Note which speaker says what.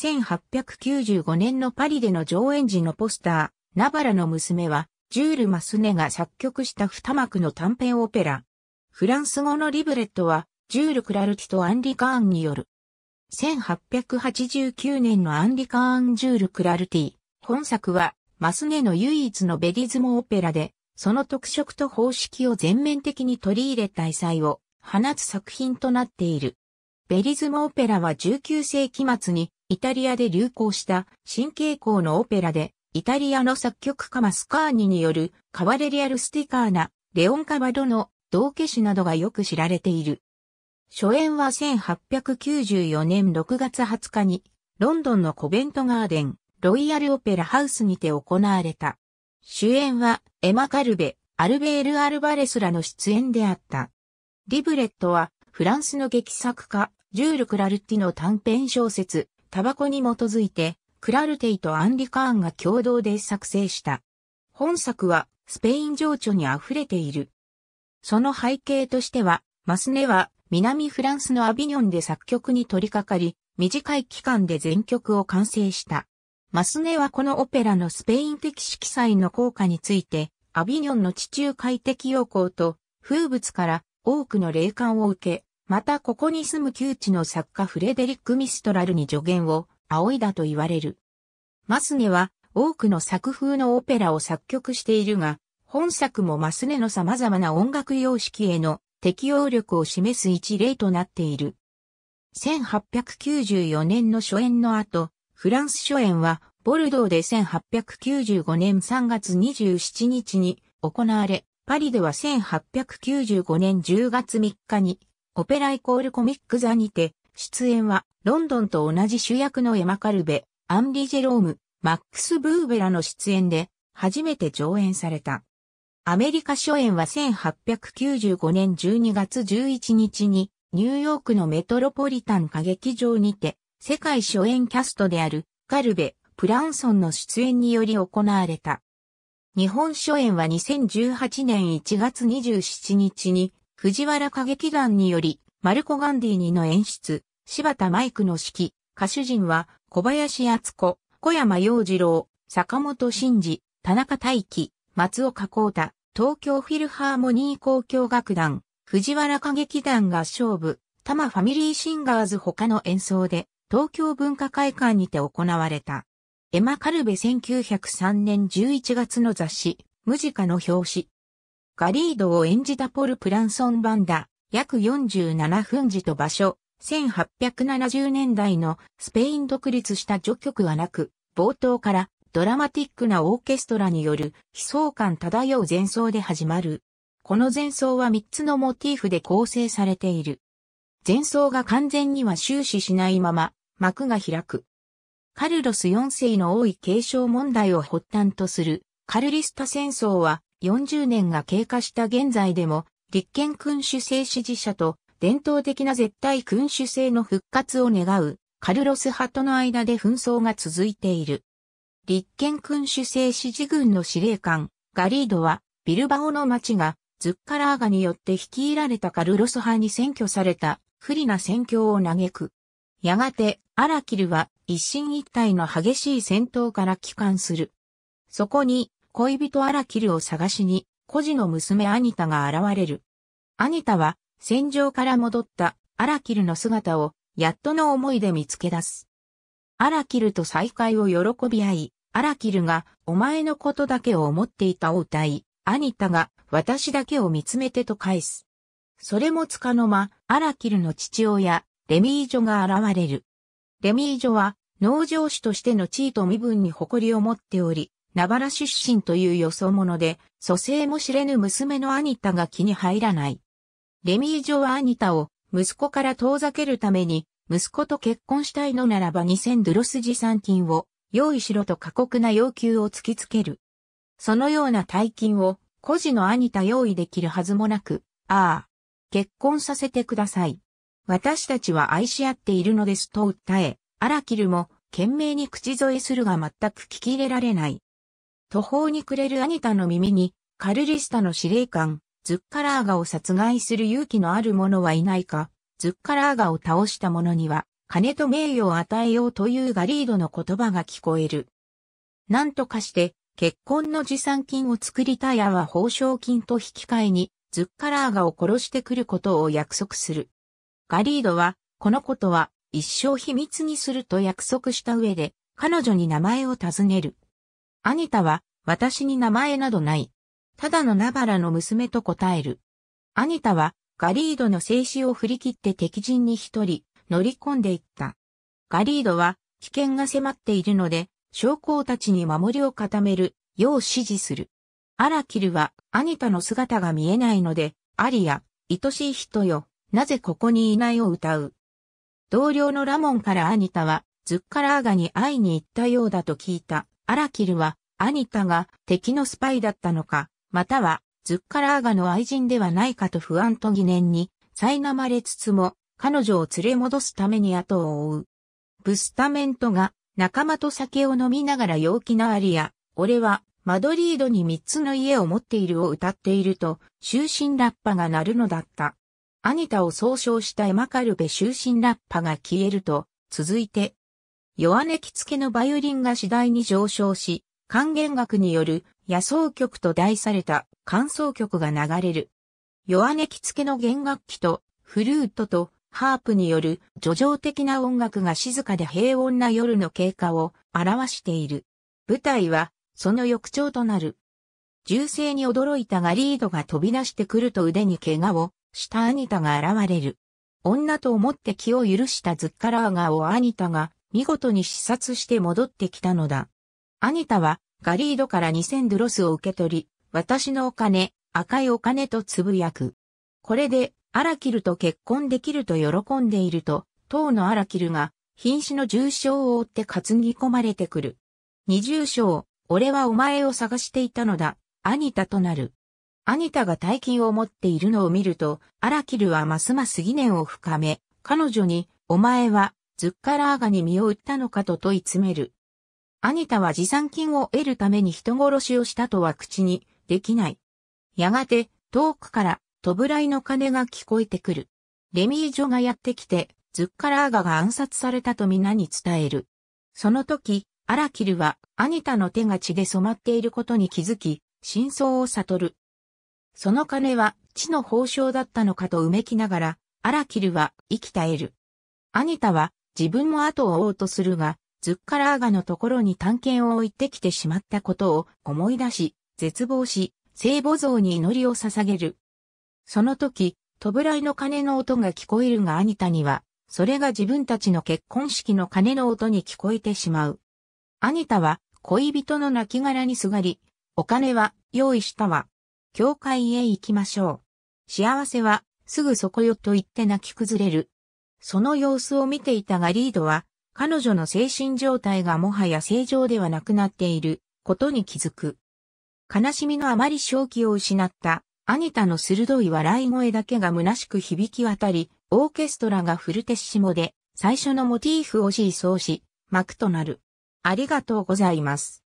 Speaker 1: 1895年のパリでの上演時のポスター、ナバラの娘は、ジュール・マスネが作曲した二幕の短編オペラ。フランス語のリブレットは、ジュール・クラルティとアンリ・カーンによる。1889年のアンリ・カーン・ジュール・クラルティ。本作は、マスネの唯一のベリズムオペラで、その特色と方式を全面的に取り入れた異彩を放つ作品となっている。ベリズムオペラは19世紀末にイタリアで流行した新傾向のオペラで、イタリアの作曲家マスカーニによるカバレリアルスティカーナ、レオンカバドの道化師などがよく知られている。初演は1894年6月20日に、ロンドンのコベントガーデン、ロイヤルオペラハウスにて行われた。主演はエマ・カルベ、アルベール・アルバレスらの出演であった。リブレットはフランスの劇作家、ジュール・クラルティの短編小説、タバコに基づいて、クラルテイとアンリカーンが共同で作成した。本作は、スペイン情緒に溢れている。その背景としては、マスネは南フランスのアビニョンで作曲に取り掛かり、短い期間で全曲を完成した。マスネはこのオペラのスペイン的色彩の効果について、アビニョンの地中海的陽光と風物から多くの霊感を受け、またここに住む旧知の作家フレデリック・ミストラルに助言を仰いだと言われる。マスネは多くの作風のオペラを作曲しているが、本作もマスネの様々な音楽様式への適応力を示す一例となっている。1894年の初演の後、フランス初演はボルドーで1895年3月27日に行われ、パリでは1895年10月3日にオペライコールコミックザにて、出演は、ロンドンと同じ主役のエマカルベ、アンリ・ジェローム、マックス・ブーベラの出演で、初めて上演された。アメリカ初演は1895年12月11日に、ニューヨークのメトロポリタン歌劇場にて、世界初演キャストである、カルベ、プランソンの出演により行われた。日本初演は2018年1月27日に、藤原歌劇団により、マルコ・ガンディーニの演出、柴田マイクの指揮、歌手陣は、小林敦子、小山洋次郎、坂本慎二、田中大輝、松岡幸太、東京フィルハーモニー交響楽団、藤原歌劇団合唱部、多摩ファミリーシンガーズ他の演奏で、東京文化会館にて行われた。エマ・カルベ1903年11月の雑誌、ムジカの表紙、ガリードを演じたポル・プランソン・バンダ、約47分時と場所、1870年代のスペイン独立した序曲はなく、冒頭からドラマティックなオーケストラによる悲壮感漂う前奏で始まる。この前奏は3つのモチーフで構成されている。前奏が完全には終始しないまま幕が開く。カルロス4世の多い継承問題を発端とするカルリスタ戦争は40年が経過した現在でも、立憲君主制支持者と伝統的な絶対君主制の復活を願うカルロス派との間で紛争が続いている。立憲君主制支持軍の司令官、ガリードは、ビルバオの町が、ズッカラーガによって率いられたカルロス派に占拠された不利な戦況を嘆く。やがて、アラキルは一進一退の激しい戦闘から帰還する。そこに、恋人アラキルを探しに、孤児の娘アニタが現れる。アニタは、戦場から戻ったアラキルの姿を、やっとの思いで見つけ出す。アラキルと再会を喜び合い、アラキルが、お前のことだけを思っていたを歌い、アニタが、私だけを見つめてと返す。それもつかの間、アラキルの父親、レミージョが現れる。レミージョは、農場主としての地位と身分に誇りを持っており、バラ出身というよそ者で、蘇生も知れぬ娘のアニタが気に入らない。レミージョはアニタを息子から遠ざけるために、息子と結婚したいのならば2000ドゥロス持参金を用意しろと過酷な要求を突きつける。そのような大金を孤児のアニタ用意できるはずもなく、ああ、結婚させてください。私たちは愛し合っているのですと訴え、アラキルも懸命に口添えするが全く聞き入れられない。途方に暮れるアニタの耳に、カルリスタの司令官、ズッカラーガを殺害する勇気のある者はいないか、ズッカラーガを倒した者には、金と名誉を与えようというガリードの言葉が聞こえる。なんとかして、結婚の持参金を作りたいアは報奨金と引き換えに、ズッカラーガを殺してくることを約束する。ガリードは、このことは一生秘密にすると約束した上で、彼女に名前を尋ねる。アニタは、私に名前などない。ただのナバラの娘と答える。アニタは、ガリードの静止を振り切って敵陣に一人、乗り込んでいった。ガリードは、危険が迫っているので、将校たちに守りを固める、よう指示する。アラキルは、アニタの姿が見えないので、アリア、愛しい人よ、なぜここにいないを歌う。同僚のラモンからアニタは、ズッカラーガに会いに行ったようだと聞いた。アラキルは、アニタが敵のスパイだったのか、または、ズッカラーガの愛人ではないかと不安と疑念に、苛まれつつも、彼女を連れ戻すために後を追う。ブスタメントが、仲間と酒を飲みながら陽気なアリア、俺は、マドリードに三つの家を持っているを歌っていると、終身ラッパが鳴るのだった。アニタを総称したエマカルベ終身ラッパが消えると、続いて、弱音きつけのバイオリンが次第に上昇し、管弦楽による野草曲と題された感想曲が流れる。弱音きつけの弦楽器とフルートとハープによる叙情的な音楽が静かで平穏な夜の経過を表している。舞台はその翌朝となる。銃声に驚いたがリードが飛び出してくると腕に怪我をしたアニタが現れる。女と思って気を許したズッカラーガをアニタが見事に視察して戻ってきたのだ。アニタはガリードから2000ドロスを受け取り、私のお金、赤いお金とつぶやく。これでアラキルと結婚できると喜んでいると、当のアラキルが瀕死の重傷を負って担ぎ込まれてくる。二重傷、俺はお前を探していたのだ、アニタとなる。アニタが大金を持っているのを見ると、アラキルはますます疑念を深め、彼女に、お前はズッカラーガに身を売ったのかと問い詰める。アニタは持参金を得るために人殺しをしたとは口にできない。やがて遠くから飛ぶラいの鐘が聞こえてくる。レミージョがやってきて、ズッカラーガが暗殺されたと皆に伝える。その時、アラキルはアニタの手が血で染まっていることに気づき、真相を悟る。その金は地の報奨だったのかとうめきながら、アラキルは生き絶える。アニタは自分も後を追おうとするが、ズッカラーガのところに探検を置いてきてしまったことを思い出し、絶望し、聖母像に祈りを捧げる。その時、弔いの鐘の音が聞こえるが兄には、それが自分たちの結婚式の鐘の音に聞こえてしまう。兄たは恋人の亡骸にすがり、お金は用意したわ。教会へ行きましょう。幸せはすぐそこよと言って泣き崩れる。その様子を見ていたがリードは、彼女の精神状態がもはや正常ではなくなっていることに気づく。悲しみのあまり正気を失ったアニタの鋭い笑い声だけが虚しく響き渡り、オーケストラがフルテッシモで最初のモチーフを思想し、幕となる。ありがとうございます。